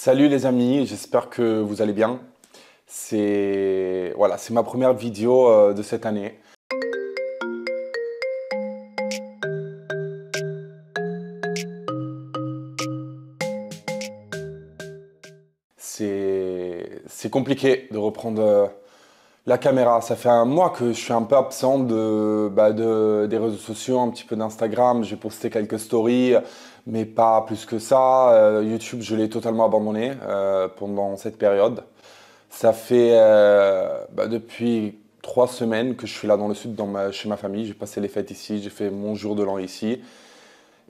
Salut les amis, j'espère que vous allez bien. C'est voilà, c'est ma première vidéo euh, de cette année. C'est compliqué de reprendre euh, la caméra. Ça fait un mois que je suis un peu absent bah, de, des réseaux sociaux, un petit peu d'Instagram. J'ai posté quelques stories, mais pas plus que ça. Euh, YouTube, je l'ai totalement abandonné euh, pendant cette période. Ça fait euh, bah, depuis trois semaines que je suis là dans le sud, chez ma famille. J'ai passé les fêtes ici, j'ai fait mon jour de l'an ici.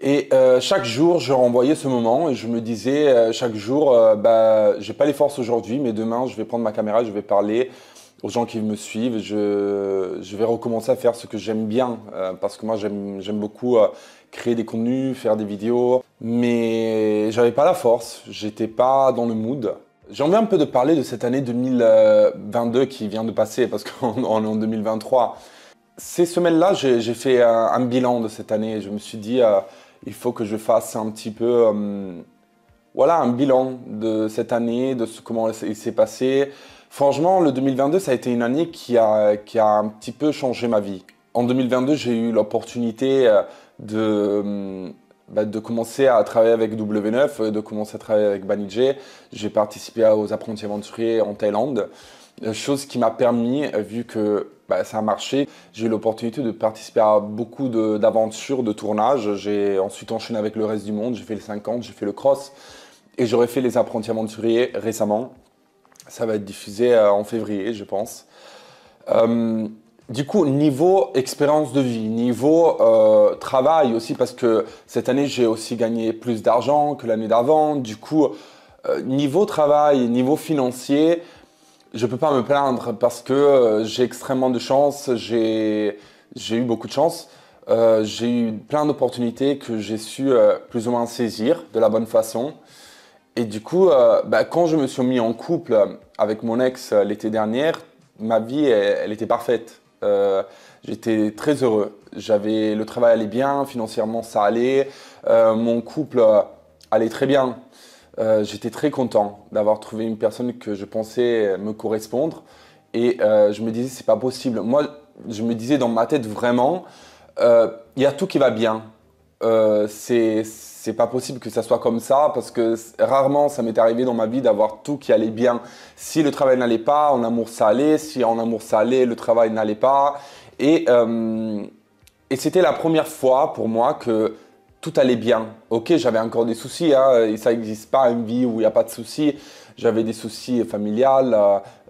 Et chaque jour, je renvoyais ce moment et je me disais chaque jour, bah, j'ai pas les forces aujourd'hui, mais demain, je vais prendre ma caméra, je vais parler, aux gens qui me suivent, je, vais recommencer à faire ce que j'aime bien, euh, parce que moi j'aime beaucoup euh, créer des contenus, faire des vidéos, mais j'avais pas la force, j'étais pas dans le mood. J'ai envie un peu de parler de cette année 2022 qui vient de passer, parce qu'on est en 2023. Ces semaines-là, j'ai fait un, bilan de cette année, je me suis dit, euh, il faut que je fasse un petit peu... voilà, un bilan de cette année, de ce, comment il s'est passé, Franchement, le 2022, ça a été une année qui a, qui a un petit peu changé ma vie. En 2022, j'ai eu l'opportunité euh, de, mm, bah, de commencer à travailler avec W9, euh, de commencer à travailler avec Banijé. J'ai participé aux apprentis aventuriers en Thaïlande, euh, chose qui m'a permis, vu que bah, ça a marché, j'ai eu l'opportunité de participer à beaucoup d'aventures, de, de tournages. J'ai ensuite enchaîné avec le reste du monde, j'ai fait le 50, j'ai fait le cross et j'aurais fait les apprentis aventuriers récemment. Ça va être diffusé euh, en février, je pense. Euh, du coup, niveau expérience de vie, niveau euh, travail aussi, parce que cette année, j'ai aussi gagné plus d'argent que l'année d'avant. Du coup, niveau travail, niveau financier, je ne peux pas me plaindre parce que j'ai extrêmement de chance, j'ai eu beaucoup de chance. j'ai eu plein d'opportunités que j'ai su plus ou moins saisir de la bonne façon. Et du coup, euh, bah, quand je me suis mis en couple avec mon ex euh, l'été dernier, ma vie, elle, était parfaite. Euh, j'étais très heureux. J'avais le travail allait bien, financièrement ça allait, mon couple allait très bien. J'étais très content d'avoir trouvé une personne que je pensais me correspondre. Et je me disais, c'est pas possible. Moi, je me disais dans ma tête vraiment, il y a tout qui va bien euh, c'est pas possible que ça soit comme ça parce que rarement ça m'est arrivé dans ma vie d'avoir tout qui allait bien. Si le travail n'allait pas, en amour ça allait. Si en amour ça allait, le travail n'allait pas. Et, euh, et c'était la première fois pour moi que tout allait bien. Ok, j'avais encore des soucis. Hein, et ça n'existe pas une vie où il n'y a pas de soucis. J'avais des soucis familiales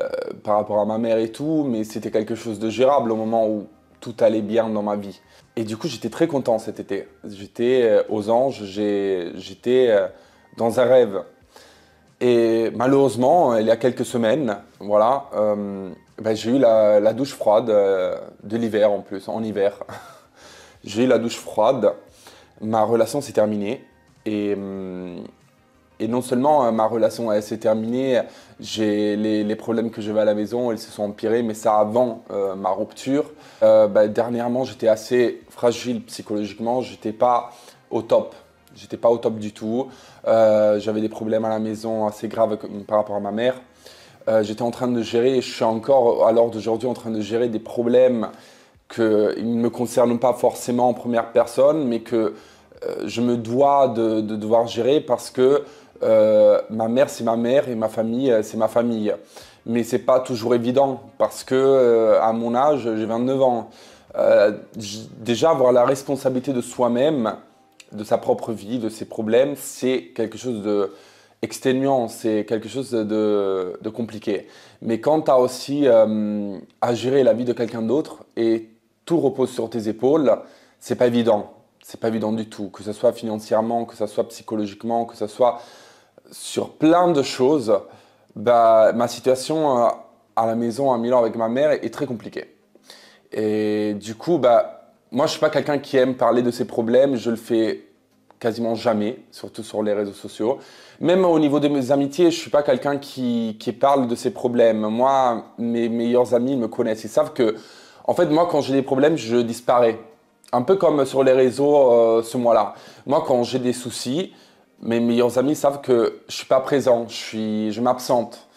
euh, par rapport à ma mère et tout, mais c'était quelque chose de gérable au moment où tout allait bien dans ma vie. Et du coup, j'étais très content cet été. J'étais euh, aux anges, j'étais euh, dans un rêve. Et malheureusement, euh, il y a quelques semaines, voilà, ben, j'ai eu la, la, douche froide de l'hiver en plus, en hiver. j'ai eu la douche froide, ma relation s'est terminée et, hum, et non seulement euh, ma relation s'est terminée, j'ai les, problèmes que j'avais à la maison, ils se sont empirés, mais ça avant euh, ma rupture. Euh, bah, dernièrement, j'étais assez fragile psychologiquement, j'étais pas au top. J'étais pas au top du tout. j'avais des problèmes à la maison assez graves par rapport à ma mère. j'étais en train de gérer, et je suis encore à l'heure d'aujourd'hui en train de gérer des problèmes qui ne me concernent pas forcément en première personne, mais que je me dois de, devoir gérer parce que euh, ma mère, c'est ma mère et ma famille, euh, c'est ma famille. Mais c'est pas toujours évident parce que euh, à mon âge, j'ai 29 ans. déjà avoir la responsabilité de soi-même, de sa propre vie, de ses problèmes, c'est quelque chose de exténuant, c'est quelque chose de, compliqué. Mais quand tu as aussi à gérer la vie de quelqu'un d'autre et tout repose sur tes épaules, c'est pas évident. C'est pas évident du tout, que ce soit financièrement, que ce soit psychologiquement, que ce soit sur plein de choses, bah, ma situation euh, à la maison à Milan avec ma mère est très compliquée. Et du coup, bah, moi, je ne suis pas quelqu'un qui aime parler de ses problèmes. Je le fais quasiment jamais, surtout sur les réseaux sociaux. Même au niveau de mes amitiés, je ne suis pas quelqu'un qui, parle de ses problèmes. Moi, mes meilleurs amis me connaissent. Ils savent que, en fait, moi, quand j'ai des problèmes, je disparais. Un peu comme sur les réseaux euh, ce mois-là. Moi, quand j'ai des soucis, mes meilleurs amis savent que je suis pas présent, je, suis, je m'absente.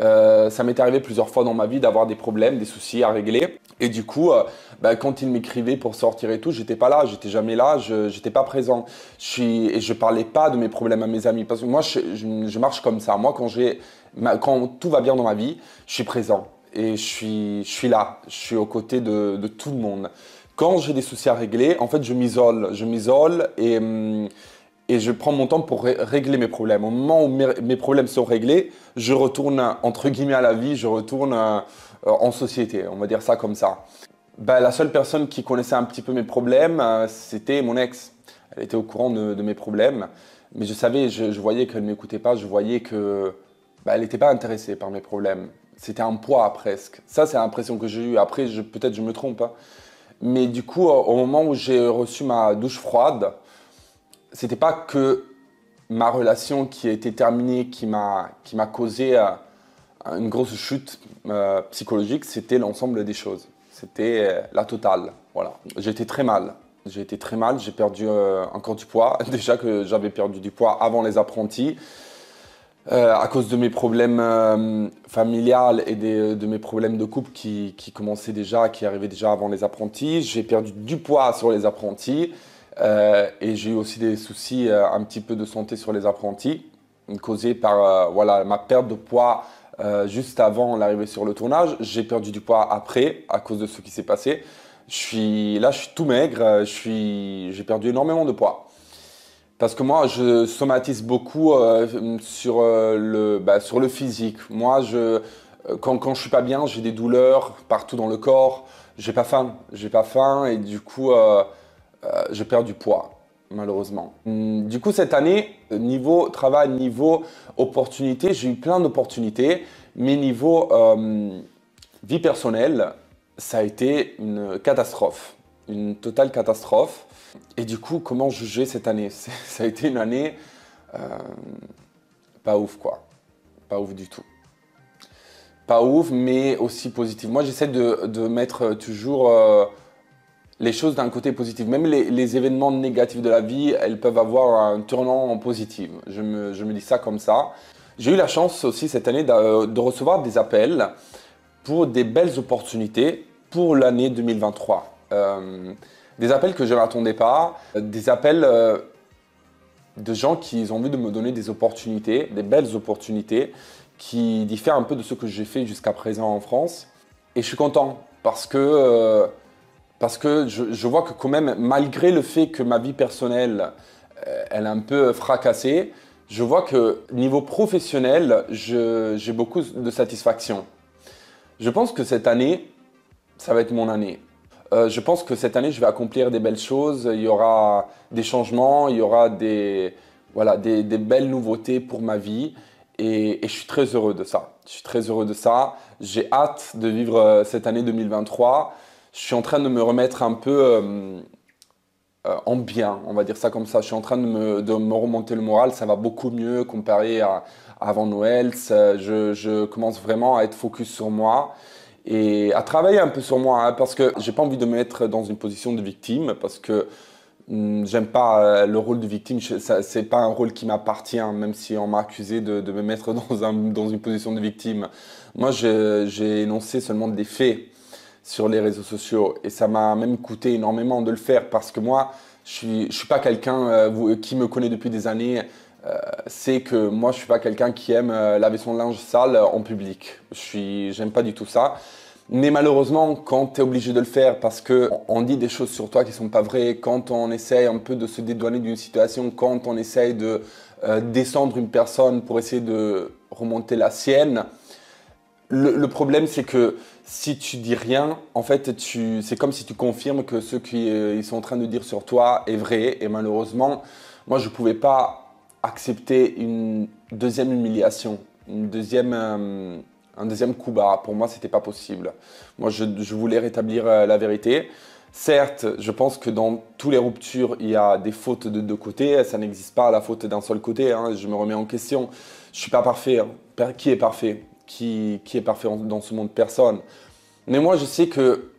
Euh, ça m'est arrivé plusieurs fois dans ma vie d'avoir des problèmes, des soucis à régler. Et du coup, euh, bah, quand ils m'écrivaient pour sortir et tout, j'étais pas là, j'étais jamais là, je j'étais pas présent. Je suis, et je parlais pas de mes problèmes à mes amis parce que moi, je, marche comme ça. Moi, quand j'ai, quand tout va bien dans ma vie, je suis présent et je suis, je suis là, je suis aux côtés de, tout le monde. Quand j'ai des soucis à régler, en fait, je m'isole, je m'isole et hum, et je prends mon temps pour régler mes problèmes. Au moment où mes, problèmes sont réglés, je retourne entre guillemets à la vie, je retourne euh, en société, on va dire ça comme ça. Bah, la seule personne qui connaissait un petit peu mes problèmes, euh, c'était mon ex. Elle était au courant de, mes problèmes, mais je savais, je, voyais qu'elle ne m'écoutait pas, je voyais que bah, elle n'était pas intéressée par mes problèmes. C'était un poids presque. Ça, c'est l'impression que j'ai eue. Après, peut-être je me trompe. Hein. Mais du coup, au moment où j'ai reçu ma douche froide, c'était pas que ma relation qui a été terminée qui m'a causé euh, une grosse chute euh, psychologique, c'était l'ensemble des choses. C'était euh, la totale. J'étais très mal. J'ai été très mal. J'ai perdu encore du poids. Déjà que j'avais perdu du poids avant les apprentis. à cause de mes problèmes familiales et de mes problèmes de couple qui, commençaient déjà, qui arrivaient déjà avant les apprentis. J'ai perdu du poids sur les apprentis. Euh, et j'ai eu aussi des soucis euh, un petit peu de santé sur les apprentis, causés par euh, voilà, ma perte de poids juste avant l'arrivée sur le tournage. J'ai perdu du poids après à cause de ce qui s'est passé. là, je suis tout maigre, j'ai perdu énormément de poids. Parce que moi, je somatise beaucoup sur, le, bah, sur le physique. Moi, je, quand, quand je suis pas bien, j'ai des douleurs partout dans le corps. J'ai pas faim. J'ai pas faim et du coup, euh, je perds du poids, malheureusement. Hum, du coup, cette année, euh, niveau travail, niveau opportunité, j'ai eu plein d'opportunités, mais niveau euh, vie personnelle, ça a été une catastrophe, une totale catastrophe. Et du coup, comment juger cette année Ça a été une année pas ouf, quoi. Pas ouf du tout. Pas ouf, mais aussi positive. Moi, j'essaie de, mettre toujours les choses d'un côté positif. Même les, événements négatifs de la vie, elles peuvent avoir un tournant en positif. Je me, dis ça comme ça. J'ai eu la chance aussi cette année euh, de, recevoir des appels pour des belles opportunités pour l'année 2023. Euh, des appels que je n'attendais pas, euh, des appels de gens qui ont envie de me donner des opportunités, des belles opportunités qui diffèrent un peu de ce que j'ai fait jusqu'à présent en France. Et je suis content parce que parce que je, vois que quand même, malgré le fait que ma vie personnelle, euh, elle est un peu fracassée, je vois que niveau professionnel, j'ai beaucoup de satisfaction. Je pense que cette année, ça va être mon année. Euh, je pense que cette année, je vais accomplir des belles choses. Il y aura des changements, il y aura des, voilà, des, belles nouveautés pour ma vie. Et, et, je suis très heureux de ça. Je suis très heureux de ça. J'ai hâte de vivre euh, cette année 2023 je suis en train de me remettre un peu euh, euh, en bien, on va dire ça comme ça. Je suis en train de me, remonter le moral, ça va beaucoup mieux comparé à, avant Noël. je, commence vraiment à être focus sur moi et à travailler un peu sur moi hein, parce que j'ai pas envie de me mettre dans une position de victime parce que hum, J'aime pas euh, le rôle de victime, c'est pas un rôle qui m'appartient, même si on m'a accusé de, me mettre dans, un, dans, une position de victime. Moi, j'ai énoncé seulement des faits sur les réseaux sociaux. Et ça m'a même coûté énormément de le faire parce que moi, je suis, suis pas quelqu'un euh, qui me connaît depuis des années. c'est euh, que moi, je suis pas quelqu'un qui aime euh, laver son linge sale en public. Je suis, j'aime pas du tout ça. Mais malheureusement, quand tu es obligé de le faire parce que on dit des choses sur toi qui sont pas vraies, quand on essaye un peu de se dédouaner d'une situation, quand on essaye de descendre une personne pour essayer de remonter la sienne, le problème c'est que si tu dis rien, en fait, c'est comme si tu confirmes que ce qu'ils euh, sont en train de dire sur toi est vrai. Et malheureusement, moi, je ne pouvais pas accepter une deuxième humiliation, une deuxième, euh, un deuxième coup bas. Pour moi, ce n'était pas possible. Moi, je, voulais rétablir euh, la vérité. Certes, je pense que dans toutes les ruptures, il y a des fautes de deux côtés. Ça n'existe pas la faute d'un seul côté. Hein. Je me remets en question. Je ne suis pas parfait. Hein. Qui est parfait qui, est parfait dans ce monde, personne. Mais moi, je sais que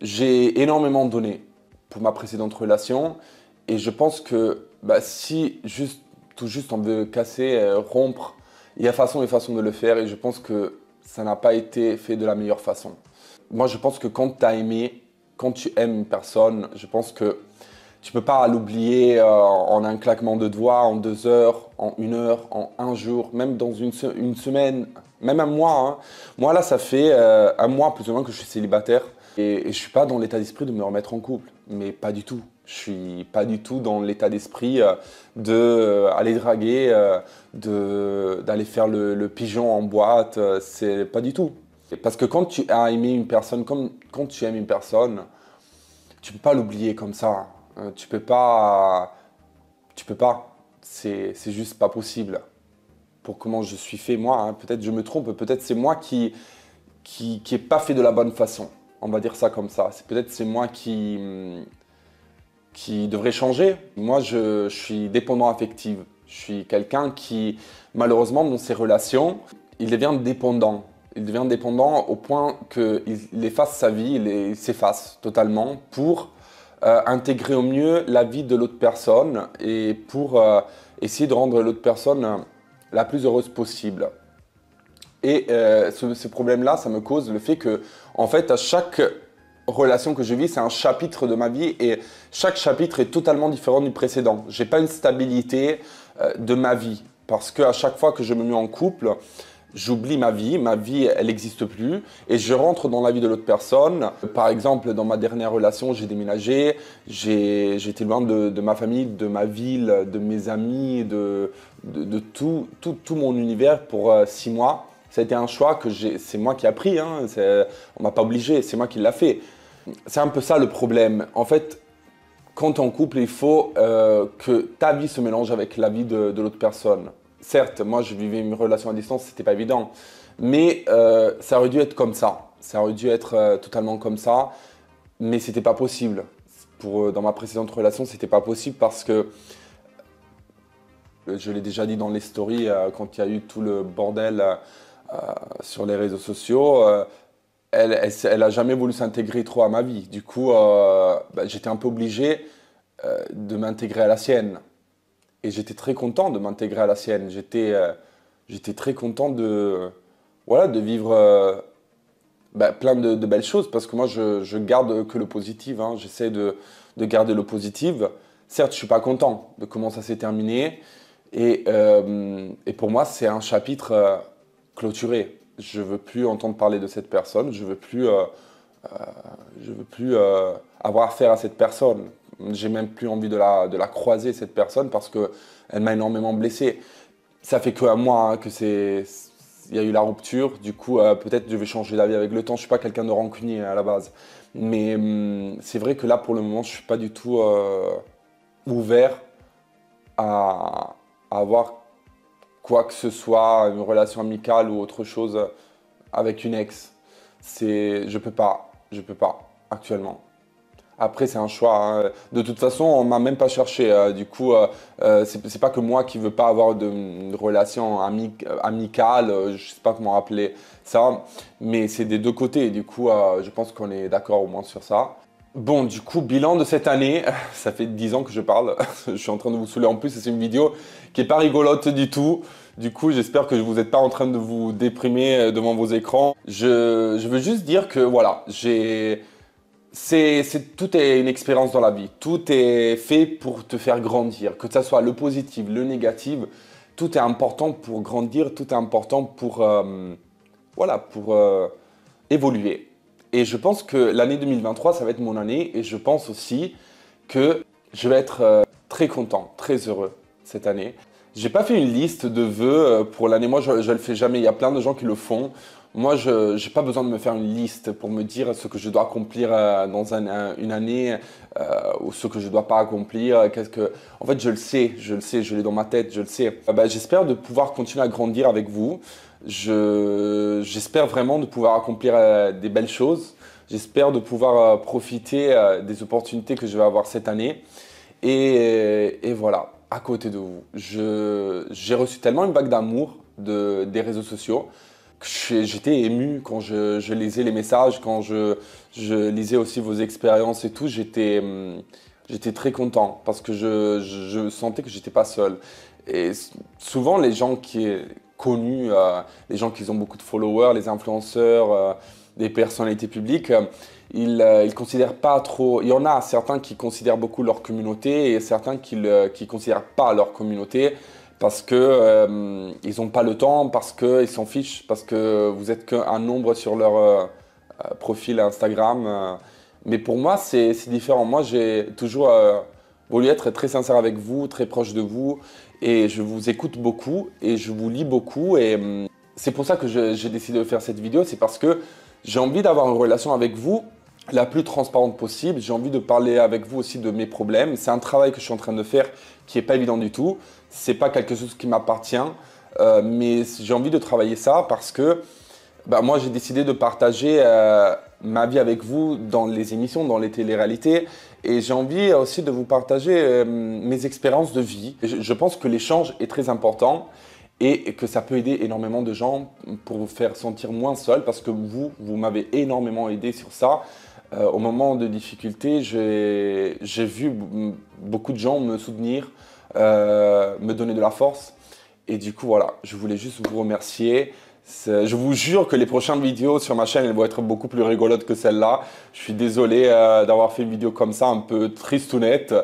j'ai énormément donné pour ma précédente relation et je pense que bah, si juste, tout juste on veut casser, euh, rompre, il y a façon et façon de le faire et je pense que ça n'a pas été fait de la meilleure façon. Moi, je pense que quand tu as aimé, quand tu aimes personne, je pense que tu ne peux pas l'oublier euh, en un claquement de doigts, en deux heures, en une heure, en un jour, même dans une semaine, même un mois. Hein. Moi, là, ça fait euh, un mois plus ou moins que je suis célibataire. Et, je ne suis pas dans l'état d'esprit de me remettre en couple. Mais pas du tout. Je suis pas du tout dans l'état d'esprit d'aller euh, de euh, aller draguer, de d'aller faire le, pigeon en boîte. c'est pas du tout. Parce que quand tu as aimé une personne, quand tu aimes une personne, tu peux pas l'oublier comme ça. Hein. Tu peux pas. Tu peux pas. C'est juste pas possible pour comment je suis fait moi. Hein. Peut-être je me trompe, peut-être c'est moi qui qui est pas fait de la bonne façon. On va dire ça comme ça. C'est peut-être c'est moi qui qui devrait changer. Moi, je, suis dépendant affectif. Je suis quelqu'un qui, malheureusement, dans ses relations, il devient dépendant. Il devient dépendant au point qu'il efface sa vie, il s'efface totalement pour euh, intégrer au mieux la vie de l'autre personne et pour euh, essayer de rendre l'autre personne la plus heureuse possible. Et euh, ce, problème-là, ça me cause le fait que, en fait, à chaque relation que je vis, c'est un chapitre de ma vie et chaque chapitre est totalement différent du précédent. J'ai pas une stabilité euh, de ma vie parce que à chaque fois que je me mets en couple, j'oublie ma vie, ma vie elle n'existe plus et je rentre dans la vie de l'autre personne. Par exemple, dans ma dernière relation, j'ai déménagé, j'ai j'étais loin de, ma famille, de ma ville, de mes amis, de, tout, mon univers pour euh, six mois. Ça a été un choix que c'est moi qui a pris, on hein. on m'a pas obligé, c'est moi qui l'a fait. C'est un peu ça le problème. En fait, quand on couple, il faut euh, que ta vie se mélange avec la vie de l'autre personne certes, moi je vivais une relation à distance, c'était pas évident, mais euh, ça aurait dû être comme ça. Ça aurait dû être euh, totalement comme ça, mais c'était pas possible. Pour, euh, dans ma précédente relation, c'était pas possible parce que je l'ai déjà dit dans les stories quand il y a eu tout le bordel sur les réseaux sociaux. Elle, n'a jamais voulu s'intégrer trop à ma vie. Du coup, bah, j'étais un peu obligé de m'intégrer à la sienne et j'étais très content de m'intégrer à la sienne. J'étais euh, très content de, voilà, de vivre euh, bah, plein de, belles choses parce que moi, je, garde que le positif. Hein. J'essaie de, garder le positif. Certes, je ne suis pas content de comment ça s'est terminé. Et, euh, pour moi, c'est un chapitre clôturé. Je ne veux plus entendre parler de cette personne. Je ne veux plus, je veux plus avoir affaire à cette personne j'ai même plus envie de la, de la croiser, cette personne, parce qu'elle m'a énormément blessé. Ça fait que à moi hein, que c'est. Il y a eu la rupture, du coup, euh, peut-être je vais changer d'avis avec le temps. Je suis pas quelqu'un de rancunier hein, à la base. Mais hum, c'est vrai que là, pour le moment, je suis pas du tout euh, ouvert à, à, avoir quoi que ce soit, une relation amicale ou autre chose avec une ex. C'est, je peux pas, je peux pas actuellement. Après, c'est un choix. Hein. De toute façon, on m'a même pas cherché. Euh, du coup, euh, euh, ce c'est pas que moi qui veux pas avoir de, relation amicale, je sais pas comment appeler ça, mais c'est des deux côtés. Du coup, je pense qu'on est d'accord au moins sur ça. Bon, du coup, bilan de cette année. Ça fait 10 ans que je parle. je suis en train de vous saouler. En plus, c'est une vidéo qui est pas rigolote du tout. Du coup, j'espère que vous n'êtes pas en train de vous déprimer devant vos écrans. je veux juste dire que voilà, j'ai c'est, tout est une expérience dans la vie. Tout est fait pour te faire grandir. Que ce soit le positif, le négatif, tout est important pour grandir, tout est important pour, euh, voilà, pour euh, évoluer. Et je pense que l'année 2023, ça va être mon année. Et je pense aussi que je vais être euh, très content, très heureux cette année. J'ai pas fait une liste de vœux pour l'année. Moi, je, ne le fais jamais. Il y a plein de gens qui le font. Moi, je n'ai pas besoin de me faire une liste pour me dire ce que je dois accomplir euh, dans une année euh, ou ce que je ne dois pas accomplir. Euh, qu'est-ce que... En fait, je le sais, je le sais, je l'ai dans ma tête, je le sais. Bah, j'espère de pouvoir continuer à grandir avec vous. j'espère vraiment de pouvoir accomplir des belles choses. J'espère de pouvoir profiter des opportunités que je vais avoir cette année. Et, voilà, à côté de vous. j'ai reçu tellement une vague d'amour des réseaux sociaux j'étais ému quand je, lisais les messages, quand je, lisais aussi vos expériences et tout. J'étais, hum, très content parce que je, sentais que j'étais pas seul. Et souvent, les gens qui connus, euh, les gens qui ont beaucoup de followers, les influenceurs, les euh, personnalités publiques, euh, ils ne considèrent pas trop. Il y en a certains qui considèrent beaucoup leur communauté et certains qui ne considèrent pas leur communauté parce qu'ils euh, n'ont pas le temps, parce qu'ils s'en fichent, parce que vous êtes qu'un nombre sur leur euh, euh, profil Instagram. Mais pour moi, c'est différent. Moi, j'ai toujours voulu être très sincère avec vous, très proche de vous, et je vous écoute beaucoup, et je vous lis beaucoup, et hum, c'est pour ça que j'ai décidé de faire cette vidéo, c'est parce que j'ai envie d'avoir une relation avec vous la plus transparente possible. J'ai envie de parler avec vous aussi de mes problèmes. C'est un travail que je suis en train de faire qui n'est pas évident du tout c'est pas quelque chose qui m'appartient, euh, mais j'ai envie de travailler ça parce que bah, moi j'ai décidé de partager euh, ma vie avec vous dans les émissions, dans les téléréalités, et j'ai envie aussi de vous partager euh, mes expériences de vie. Je, pense que l'échange est très important et que ça peut aider énormément de gens pour vous faire sentir moins seul parce que vous, vous m'avez énormément aidé sur ça. au moment de difficultés, j'ai vu beaucoup de gens me soutenir, euh, me donner de la force. Et du coup, voilà, je voulais juste vous remercier. Je vous jure que les prochaines vidéos sur ma chaîne, elles vont être beaucoup plus rigolotes que celle-là. Je suis désolé euh, d'avoir fait une vidéo comme ça, un peu triste tristounette.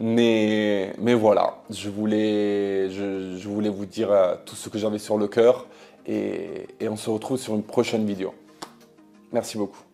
Mais, mais voilà, je voulais, je, voulais vous dire euh, tout ce que j'avais sur le cœur. et on se retrouve sur une prochaine vidéo. Merci beaucoup.